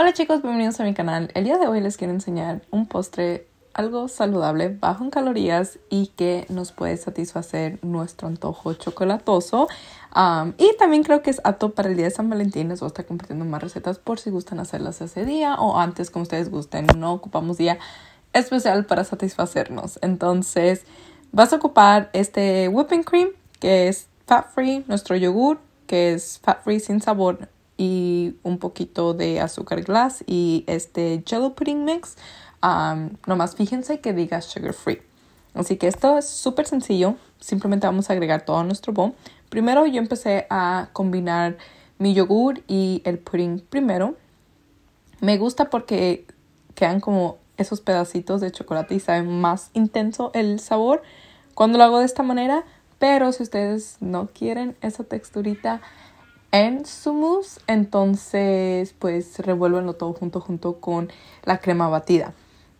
Hola chicos, bienvenidos a mi canal. El día de hoy les quiero enseñar un postre algo saludable, bajo en calorías y que nos puede satisfacer nuestro antojo chocolatoso. y también creo que es apto para el día de San Valentín. Les voy a estar compartiendo más recetas por si gustan hacerlas ese día o antes, como ustedes gusten. No ocupamos día especial para satisfacernos. Entonces, vas a ocupar este whipping cream que es fat free, nuestro yogur que es fat free sin sabor y un poquito de azúcar glass y este jello pudding mix. nomás fíjense que diga sugar free. Así que esto es súper sencillo. Simplemente vamos a agregar todo nuestro bowl. Primero yo empecé a combinar mi yogur y el pudding primero. Me gusta porque quedan como esos pedacitos de chocolate y saben más intenso el sabor cuando lo hago de esta manera. Pero si ustedes no quieren esa texturita, en su Entonces, pues revuélvenlo todo junto junto con la crema batida.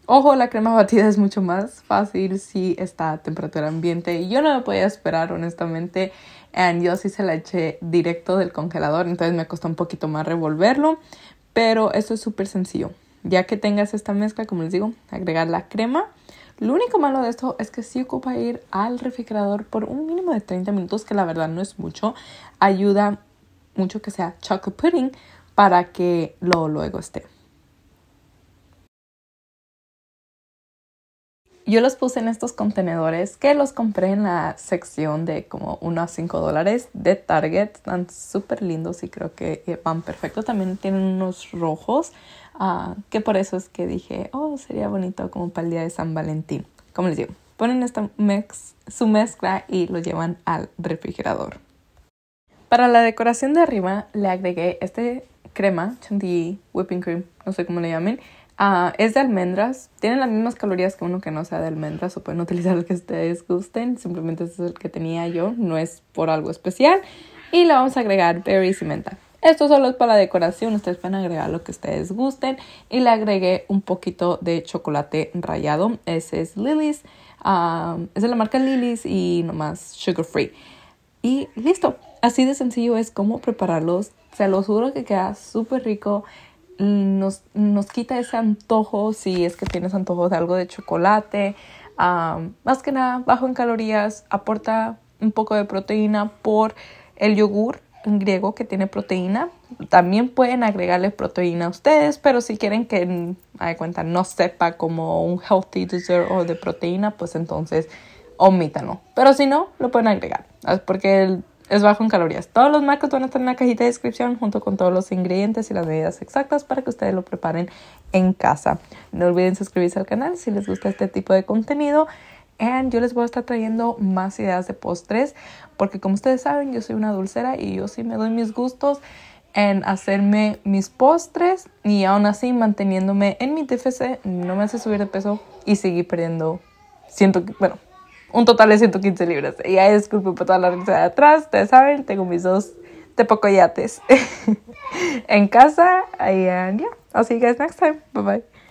Ojo, la crema batida es mucho más fácil si está a temperatura ambiente. yo no la podía esperar, honestamente. And yo sí se la eché directo del congelador, entonces me costó un poquito más revolverlo. Pero esto es súper sencillo. Ya que tengas esta mezcla, como les digo, agregar la crema. Lo único malo de esto es que sí ocupa ir al refrigerador por un mínimo de 30 minutos, que la verdad no es mucho. Ayuda mucho que sea chocolate pudding para que lo luego esté. Yo los puse en estos contenedores que los compré en la sección de como unos 5 dólares de Target. Están súper lindos y creo que eh, van perfecto. También tienen unos rojos, ah, que por eso es que dije, oh, sería bonito como para el día de San Valentín. Como les digo, ponen esta su mezcla y lo llevan al refrigerador. Para la decoración de arriba le agregué este crema, chantilly, whipping cream, no sé cómo le llamen. Ah, es de almendras, tienen las mismas calorías que uno que no sea de almendras o pueden utilizar el que ustedes gusten, simplemente este es el que tenía yo, no es por algo especial. Y le vamos a agregar berries y menta. Esto solo es para la decoración, ustedes pueden agregar lo que ustedes gusten. Y le agregué un poquito de chocolate rallado, ese es Lily's, ah, es de la marca Lily's y nomás sugar free. Y listo, Así de sencillo es como prepararlos. Se los juro que queda súper rico. Nos, nos, quita ese antojo si es que tienes antojo de algo de chocolate. más que nada, bajo en calorías, aporta un poco de proteína por el yogur griego que tiene proteína. También pueden agregarle proteína a ustedes, pero si quieren que, mm, de cuenta, no sepa como un healthy dessert o de proteína, pues entonces omítanlo. Pero si no, lo pueden agregar, porque el es bajo en calorías. Todos los marcos van a estar en la cajita de descripción junto con todos los ingredientes y las medidas exactas para que ustedes lo preparen en casa. No olviden suscribirse al canal si les gusta este tipo de contenido. And yo les voy a estar trayendo más ideas de postres porque como ustedes saben yo soy una dulcera y yo sí me doy mis gustos en hacerme mis postres y aún así manteniéndome en mi TFC no me hace subir de peso y seguir perdiendo, siento que, bueno, un total de 115 libras. Y ahí disculpen por toda la risa de atrás, ustedes saben, tengo mis dos tepocoyates en casa. Y ya. yeah, I'll see you guys next time. Bye bye.